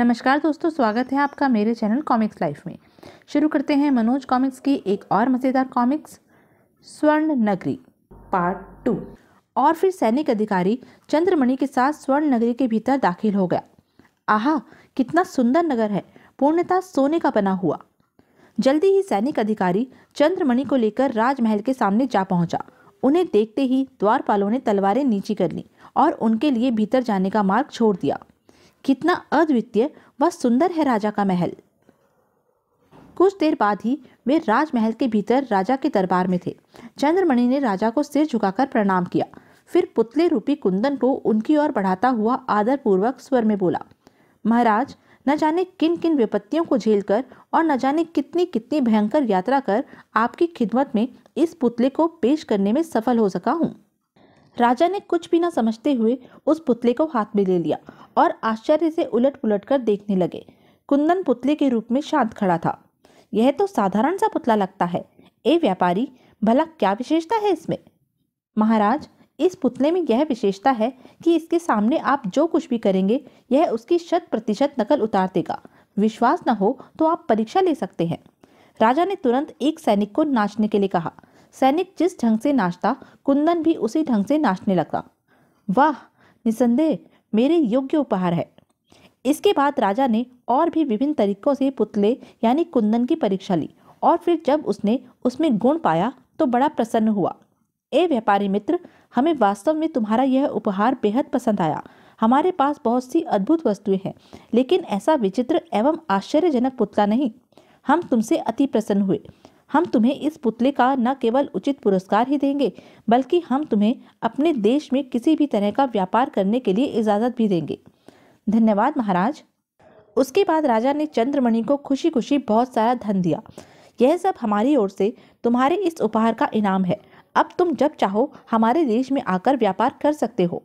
नमस्कार दोस्तों स्वागत है आपका मेरे चैनल कॉमिक्स लाइफ में शुरू करते हैं मनोज कॉमिक्स की एक और मज़ेदार कॉमिक्स स्वर्ण नगरी पार्ट टू और फिर सैनिक अधिकारी चंद्रमणि के साथ स्वर्ण नगरी के भीतर दाखिल हो गया आहा कितना सुंदर नगर है पूर्णतः सोने का बना हुआ जल्दी ही सैनिक अधिकारी चंद्रमणि को लेकर राजमहल के सामने जा पहुंचा उन्हें देखते ही द्वारपालों ने तलवारें नीची कर ली और उनके लिए भीतर जाने का मार्ग छोड़ दिया कितना अद्वितीय व सुंदर है राजा का महल कुछ देर बाद ही वे राजमहल के भीतर राजा के दरबार में थे चंद्रमणि ने राजा को सिर झुकाकर प्रणाम किया फिर पुतले रूपी कुंदन को उनकी ओर बढ़ाता हुआ आदरपूर्वक स्वर में बोला महाराज न जाने किन किन विपत्तियों को झेलकर और न जाने कितनी कितनी भयंकर यात्रा कर आपकी खिदमत में इस पुतले को पेश करने में सफल हो सका हूँ राजा ने कुछ भी ना समझते हुए उस पुतले को हाथ में ले लिया और आश्चर्य से उलट पुलट कर देखने लगे कुंदन पुतले के रूप में शांत खड़ा था यह तो साधारण सा पुतला लगता है ए व्यापारी भला क्या विशेषता है इसमें महाराज इस पुतले में यह विशेषता है कि इसके सामने आप जो कुछ भी करेंगे यह उसकी शत प्रतिशत नकल उतार देगा विश्वास न हो तो आप परीक्षा ले सकते हैं राजा ने तुरंत एक सैनिक को नाचने के लिए कहा सैनिक जिस ढंग से नाचता कुंदन भी उसी ढंग से नाचने लगा वाह निसंदेह मेरे योग्य उपहार है इसके बाद राजा ने और भी विभिन्न तरीकों से पुतले यानी कुंदन की परीक्षा ली और फिर जब उसने उसमें गुण पाया तो बड़ा प्रसन्न हुआ ए व्यापारी मित्र हमें वास्तव में तुम्हारा यह उपहार बेहद पसंद आया हमारे पास बहुत सी अद्भुत वस्तुएं हैं लेकिन ऐसा विचित्र एवं आश्चर्यजनक पुतला नहीं हम तुमसे अति प्रसन्न हुए हम तुम्हें इस पुतले का न केवल उचित पुरस्कार ही देंगे बल्कि हम तुम्हें अपने देश में किसी भी तरह का व्यापार करने के लिए इजाज़त भी देंगे धन्यवाद महाराज उसके बाद राजा ने चंद्रमणि को खुशी खुशी बहुत सारा धन दिया यह सब हमारी ओर से तुम्हारे इस उपहार का इनाम है अब तुम जब चाहो हमारे देश में आकर व्यापार कर सकते हो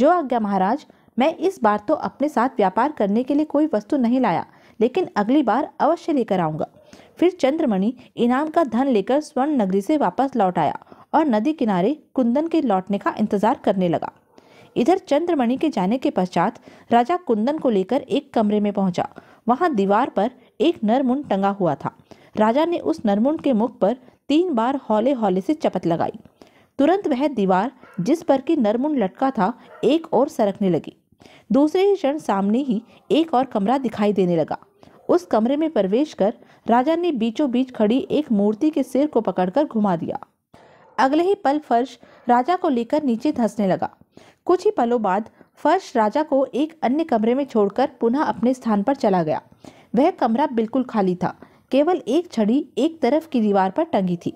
जो आज्ञा महाराज मैं इस बार तो अपने साथ व्यापार करने के लिए कोई वस्तु नहीं लाया लेकिन अगली बार अवश्य लेकर आऊँगा फिर चंद्रमणि इनाम का धन लेकर स्वर्ण नगरी से वापस लौट आया और नदी किनारे कुंदन के लौटने का इंतजार करने लगा इधर चंद्रमणि के जाने के पश्चात राजा कुंदन को लेकर एक कमरे में पहुंचा वहां दीवार पर एक नरमुंड टंगा हुआ था राजा ने उस नरमुंड के मुख पर तीन बार हौले हौले से चपत लगाई तुरंत वह दीवार जिस पर कि नरमुंड लटका था एक और सरकने लगी दूसरे ही क्षण सामने ही एक और कमरा दिखाई देने लगा उस कमरे में प्रवेश कर राजा ने बीचों बीच खड़ी एक मूर्ति के सिर को पकड़कर घुमा दिया अगले ही पल फर्श राजा को लेकर नीचे धंसने लगा कुछ ही पलों बाद फर्श राजा को एक अन्य कमरे में छोड़कर पुनः अपने स्थान पर चला गया वह कमरा बिल्कुल खाली था केवल एक छड़ी एक तरफ की दीवार पर टंगी थी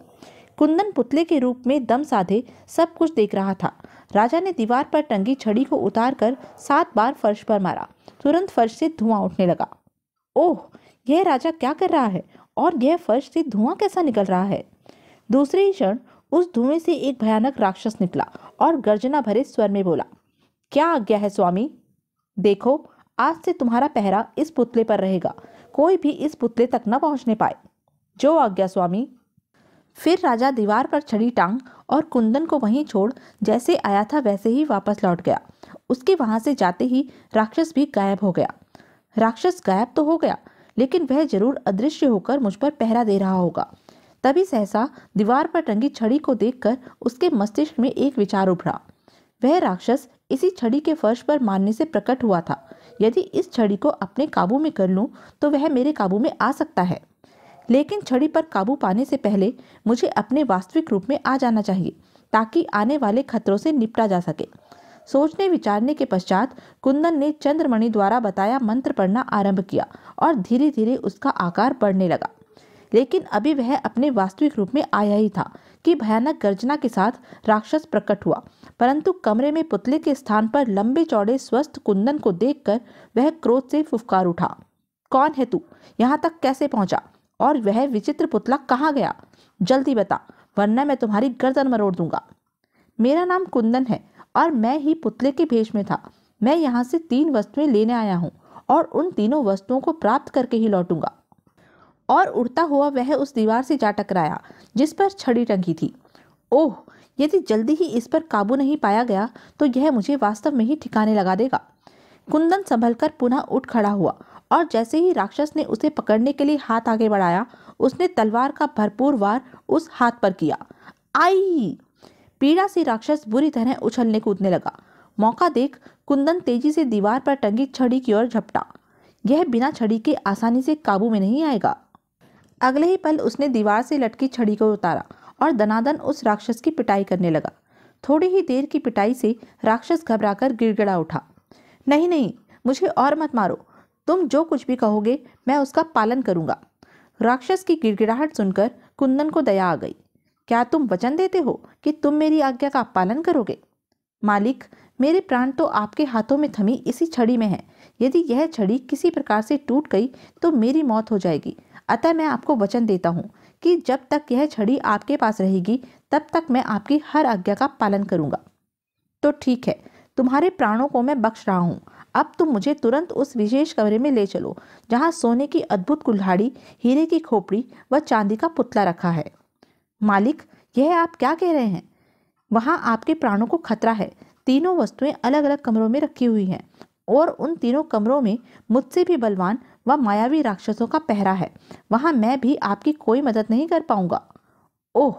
कुंदन पुतले के रूप में दम साधे सब कुछ देख रहा था राजा ने दीवार पर टंगी छड़ी को उतार कर सात बार फर्श पर मारा तुरंत फर्श से धुआं उठने लगा ओह यह राजा क्या कर रहा है और यह फर्श से धुआं कैसा निकल रहा है दूसरे ही क्षण उस धुएं से एक भयानक राक्षस निकला और गर्जना भरे स्वर में बोला क्या आज्ञा है स्वामी देखो आज से तुम्हारा पहरा इस पुतले पर रहेगा कोई भी इस पुतले तक न पहुंचने पाए जो आज्ञा स्वामी फिर राजा दीवार पर छड़ी टांग और कुंदन को वहीं छोड़ जैसे आया था वैसे ही वापस लौट गया उसके वहां से जाते ही राक्षस भी गायब हो गया राक्षस गायब तो हो गया लेकिन वह जरूर अदृश्य होकर मुझ पर पहरा दे रहा होगा तभी सहसा दीवार पर टंगी छड़ी को देखकर उसके मस्तिष्क में एक विचार उभरा वह राक्षस इसी छड़ी के फर्श पर मारने से प्रकट हुआ था यदि इस छड़ी को अपने काबू में कर लूं तो वह मेरे काबू में आ सकता है लेकिन छड़ी पर काबू पाने से पहले मुझे अपने वास्तविक रूप में आ जाना चाहिए ताकि आने वाले खतरों से निपटा जा सके सोचने विचारने के पश्चात कुंदन ने चंद्रमणि द्वारा बताया मंत्र पढ़ना आरंभ किया और धीरे धीरे उसका आकार बढ़ने लगा लेकिन अभी वह अपने वास्तविक रूप में आया ही था कि भयानक गर्जना के साथ राक्षस प्रकट हुआ परंतु कमरे में पुतले के स्थान पर लंबे चौड़े स्वस्थ कुंदन को देखकर वह क्रोध से फुफकार उठा कौन है तू यहाँ तक कैसे पहुंचा और वह विचित्र पुतला कहाँ गया जल्दी बता वरना मैं तुम्हारी गर्दन मरोड़ दूंगा मेरा नाम कुंदन है और मैं ही पुतले के भेष में था मैं यहाँ से तीन वस्तुएं लेने आया हूँ और उन तीनों वस्तुओं को प्राप्त करके ही लौटूंगा और उड़ता हुआ वह उस दीवार से जा टकराया जिस पर छड़ी टंगी थी ओह यदि जल्दी ही इस पर काबू नहीं पाया गया तो यह मुझे वास्तव में ही ठिकाने लगा देगा कुंदन संभल पुनः उठ खड़ा हुआ और जैसे ही राक्षस ने उसे पकड़ने के लिए हाथ आगे बढ़ाया उसने तलवार का भरपूर वार उस हाथ पर किया आई पीड़ा से राक्षस बुरी तरह उछलने कूदने लगा मौका देख कुंदन तेजी से दीवार पर टंगी छड़ी की ओर झपटा यह बिना छड़ी के आसानी से काबू में नहीं आएगा अगले ही पल उसने दीवार से लटकी छड़ी को उतारा और दनादन उस राक्षस की पिटाई करने लगा थोड़ी ही देर की पिटाई से राक्षस घबराकर गिड़गिड़ा उठा नहीं नहीं मुझे और मत मारो तुम जो कुछ भी कहोगे मैं उसका पालन करूंगा राक्षस की गिड़गिड़ाहट सुनकर कुंदन को दया आ गई क्या तुम वचन देते हो कि तुम मेरी आज्ञा का पालन करोगे मालिक मेरे प्राण तो आपके हाथों में थमी इसी छड़ी में है यदि यह छड़ी किसी प्रकार से टूट गई तो मेरी मौत हो जाएगी अतः मैं आपको वचन देता हूँ कि जब तक यह छड़ी आपके पास रहेगी तब तक मैं आपकी हर आज्ञा का पालन करूँगा तो ठीक है तुम्हारे प्राणों को मैं बख्श रहा हूँ अब तुम मुझे तुरंत उस विशेष कमरे में ले चलो जहाँ सोने की अद्भुत कुल्हाड़ी हीरे की खोपड़ी व चांदी का पुतला रखा है मालिक यह आप क्या कह रहे हैं वहाँ आपके प्राणों को खतरा है तीनों वस्तुएं अलग अलग कमरों में रखी हुई हैं और उन तीनों कमरों में मुझसे भी बलवान व मायावी राक्षसों का पहरा है वहाँ मैं भी आपकी कोई मदद नहीं कर पाऊंगा ओह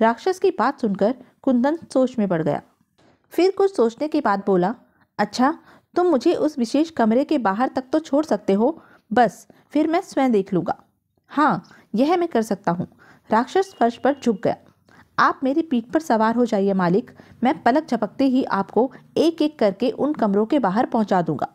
राक्षस की बात सुनकर कुंदन सोच में पड़ गया फिर कुछ सोचने के बाद बोला अच्छा तुम मुझे उस विशेष कमरे के बाहर तक तो छोड़ सकते हो बस फिर मैं स्वयं देख लूँगा हाँ यह मैं कर सकता हूँ राक्षस फर्श पर झुक गया आप मेरी पीठ पर सवार हो जाइए मालिक मैं पलक झपकते ही आपको एक एक करके उन कमरों के बाहर पहुंचा दूंगा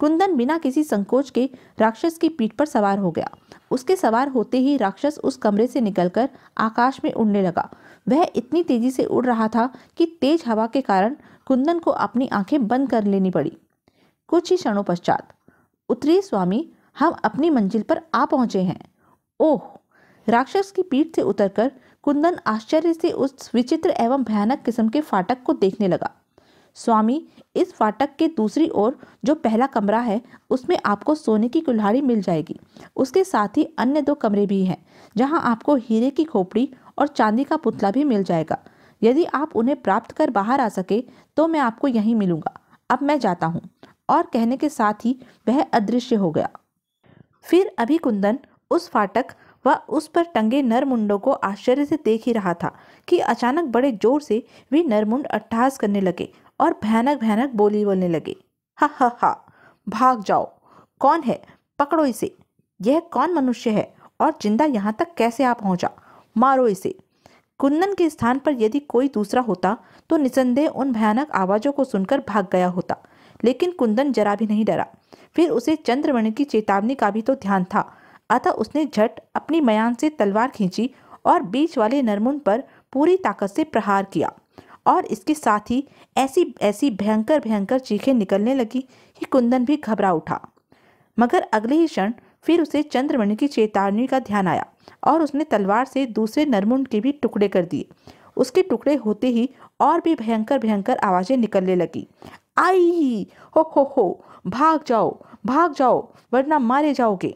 कुंदन बिना किसी संकोच के राक्षस की पीठ पर सवार हो गया उसके सवार होते ही राक्षस उस कमरे से निकलकर आकाश में उड़ने लगा वह इतनी तेजी से उड़ रहा था कि तेज हवा के कारण कुंदन को अपनी आंखें बंद कर लेनी पड़ी कुछ ही क्षणों पश्चात उतरिए स्वामी हम अपनी मंजिल पर आ पहुंचे हैं ओह राक्षस की पीठ से उतरकर कुंदन आश्चर्य से उस विचित्र एवं भयानक किस्म के फाटक को देखने लगा स्वामी इस फाटक के दूसरी ओर जो पहला कमरा है उसमें आपको सोने की कुल्हाड़ी मिल जाएगी उसके साथ ही अन्य दो कमरे भी हैं जहां आपको हीरे की खोपड़ी और चांदी का पुतला भी मिल जाएगा यदि आप उन्हें प्राप्त कर बाहर आ सके तो मैं आपको यहीं मिलूंगा अब मैं जाता हूं और कहने के साथ ही वह अदृश्य हो गया फिर अभी कुंदन उस फाटक वह उस पर टंगे नरमुंडों को आश्चर्य से देख ही रहा था कि अचानक बड़े जोर से वे नरमुंड अट्ठास करने लगे और भयानक भयानक बोली बोलने लगे हा हा हा भाग जाओ कौन है पकड़ो इसे यह कौन मनुष्य है और जिंदा यहाँ तक कैसे आ पहुंचा मारो इसे कुंदन के स्थान पर यदि कोई दूसरा होता तो निसंदेह उन भयानक आवाज़ों को सुनकर भाग गया होता लेकिन कुंदन जरा भी नहीं डरा फिर उसे चंद्रवर्ण की चेतावनी का भी तो ध्यान था अतः उसने झट अपनी मयान से तलवार खींची और बीच वाले नरमुन पर पूरी ताकत से प्रहार किया और इसके साथ ही ऐसी ऐसी भयंकर भयंकर चीखें निकलने लगी कि कुंदन भी घबरा उठा मगर अगले ही क्षण फिर उसे चंद्रमणि की चेतावनी का ध्यान आया और उसने तलवार से दूसरे नरमुंड के भी टुकड़े कर दिए उसके टुकड़े होते ही और भी भयंकर भयंकर आवाज़ें निकलने लगी आई हो हो हो भाग जाओ भाग जाओ वरना मारे जाओगे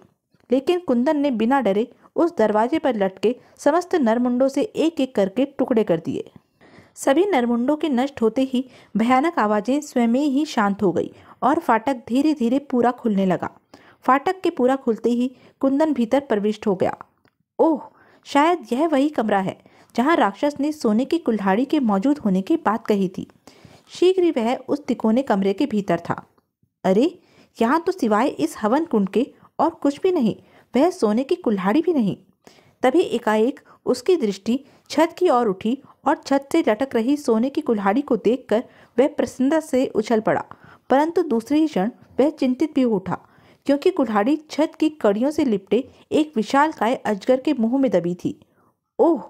लेकिन कुंदन ने बिना डरे उस दरवाजे पर लटके समस्त नरमुंडों से एक एक करके टुकड़े कर दिए सभी नरमुंडों के नष्ट होते ही भयानक आवाज़ें स्वयं ही शांत हो गई और फाटक धीरे धीरे पूरा खुलने लगा फाटक के पूरा खुलते ही कुंदन भीतर प्रविष्ट हो गया ओह शायद यह वही कमरा है जहाँ राक्षस ने सोने की कुल्हाड़ी के मौजूद होने की बात कही थी शीघ्र ही वह उस तिकोने कमरे के भीतर था अरे यहाँ तो सिवाय इस हवन कुंड के और कुछ भी नहीं वह सोने की कुल्हाड़ी भी नहीं तभी एकाएक उसकी दृष्टि छत की ओर उठी और छत से लटक रही सोने की कुल्हाड़ी को देखकर वह प्रसन्नता से उछल पड़ा परंतु दूसरे ही क्षण वह चिंतित भी उठा क्योंकि कुल्हाड़ी छत की कड़ियों से लिपटे एक विशाल काय अजगर के मुंह में दबी थी ओह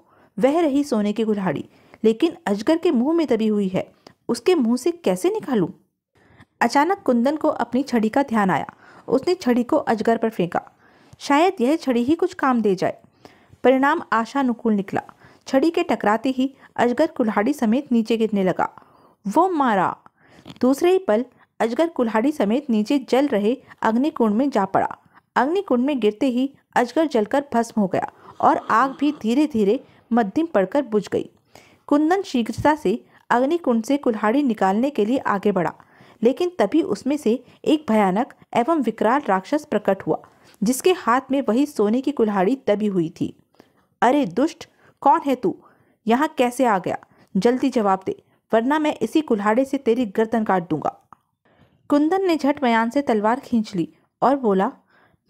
वह रही सोने की कुल्हाड़ी लेकिन अजगर के मुंह में दबी हुई है उसके मुंह से कैसे निकालूं? अचानक कुंदन को अपनी छड़ी का ध्यान आया उसने छड़ी को अजगर पर फेंका शायद यह छड़ी ही कुछ काम दे जाए परिणाम आशानुकूल निकला छड़ी के टकराते ही अजगर कुल्हाड़ी समेत नीचे गिरने लगा वो मारा दूसरे ही पल अजगर कुल्हाड़ी समेत नीचे जल रहे अग्निकुंड में जा पड़ा अग्निकुंड में गिरते ही अजगर जलकर भस्म हो गया और आग भी धीरे धीरे मध्यम पड़कर बुझ गई कुंदन शीघ्रता से अग्निकुंड से कुल्हाड़ी निकालने के लिए आगे बढ़ा लेकिन तभी उसमें से एक भयानक एवं विकराल राक्षस प्रकट हुआ जिसके हाथ में वही सोने की कुल्हाड़ी दबी हुई थी अरे दुष्ट कौन है तू यहाँ कैसे आ गया जल्दी जवाब दे वरना मैं इसी कुल्हाड़े से तेरी गर्दन काट दूंगा कुंदन ने झट मयान से तलवार खींच ली और बोला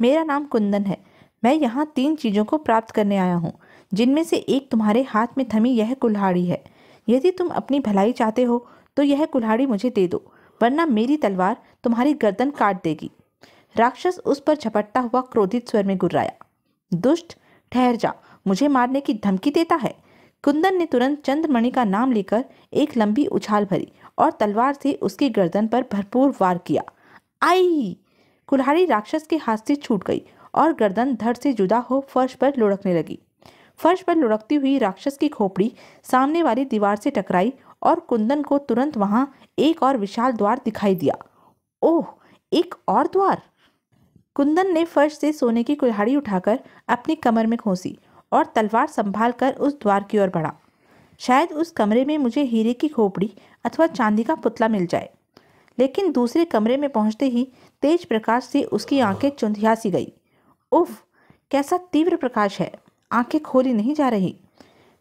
मेरा नाम कुंदन है मैं यहाँ तीन चीज़ों को प्राप्त करने आया हूँ जिनमें से एक तुम्हारे हाथ में थमी यह कुल्हाड़ी है यदि तुम अपनी भलाई चाहते हो तो यह कुल्हाड़ी मुझे दे दो वरना मेरी तलवार तुम्हारी गर्दन काट देगी राक्षस उस पर झपटता हुआ क्रोधित स्वर में गुर्राया दुष्ट ठहर जा मुझे मारने की धमकी देता है कुंदन ने तुरंत चंद्रमणि का नाम लेकर एक लंबी उछाल भरी और तलवार से उसकी गर्दन पर भरपूर वार किया आई कुल्हाड़ी राक्षस के हाथ से छूट गई और गर्दन धड़ से जुदा हो फर्श पर लुढ़कने लगी फर्श पर लुढ़कती हुई राक्षस की खोपड़ी सामने वाली दीवार से टकराई और कुंदन को तुरंत वहां एक और विशाल द्वार दिखाई दिया ओह एक और द्वार कुंदन ने फर्श से सोने की कुल्हाड़ी उठाकर अपनी कमर में खोसी और तलवार संभाल कर उस द्वार की ओर बढ़ा शायद उस कमरे में मुझे हीरे की खोपड़ी अथवा चांदी का पुतला मिल जाए लेकिन दूसरे कमरे में पहुंचते ही तेज प्रकाश से उसकी आंखें चुंधिया सी गई उफ कैसा तीव्र प्रकाश है आंखें खोली नहीं जा रही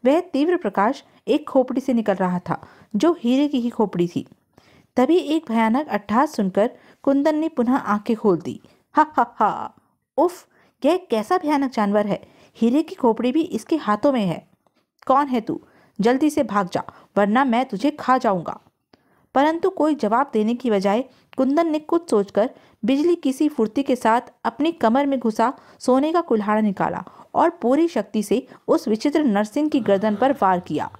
वह तीव्र प्रकाश एक खोपड़ी से निकल रहा था जो हीरे की ही खोपड़ी थी तभी एक भयानक अट्ठास सुनकर कुंदन ने पुनः आंखें खोल दी हा हा हा उफ यह कैसा भयानक जानवर है हीरे की खोपड़ी भी इसके हाथों में है कौन है तू जल्दी से भाग जा वरना मैं तुझे खा जाऊंगा परंतु कोई जवाब देने की बजाय कुंदन ने कुछ सोचकर बिजली किसी फुर्ती के साथ अपनी कमर में घुसा सोने का कुल्हाड़ा निकाला और पूरी शक्ति से उस विचित्र नरसिंह की गर्दन पर वार किया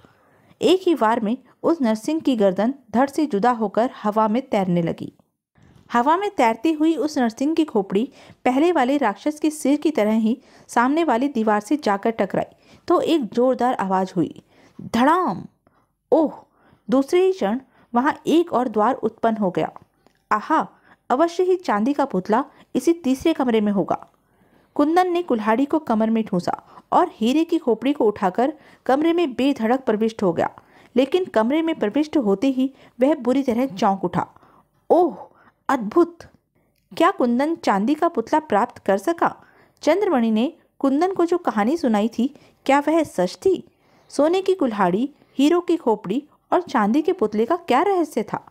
एक ही वार में उस नरसिंह की गर्दन धड़ से जुदा होकर हवा में तैरने लगी हवा में तैरती हुई उस नरसिंह की खोपड़ी पहले वाले राक्षस के सिर की तरह ही सामने वाली दीवार से जाकर टकराई तो एक जोरदार आवाज हुई धड़ाम ओह दूसरे ही क्षण वहां एक और द्वार उत्पन्न हो गया आहा अवश्य ही चांदी का पुतला इसी तीसरे कमरे में होगा कुंदन ने कुल्हाड़ी को कमर में ठूंसा और हीरे की खोपड़ी को उठाकर कमरे में बेधड़क प्रविष्ट हो गया लेकिन कमरे में प्रविष्ट होते ही वह बुरी तरह चौंक उठा ओह अद्भुत क्या कुंदन चांदी का पुतला प्राप्त कर सका चंद्रमणि ने कुंदन को जो कहानी सुनाई थी क्या वह सच थी सोने की कुल्हाड़ी हीरो की खोपड़ी और चांदी के पुतले का क्या रहस्य था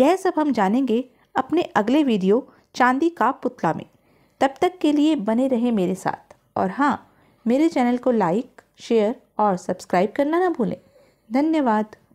यह सब हम जानेंगे अपने अगले वीडियो चांदी का पुतला में तब तक के लिए बने रहे मेरे साथ और हाँ मेरे चैनल को लाइक शेयर और सब्सक्राइब करना ना भूलें धन्यवाद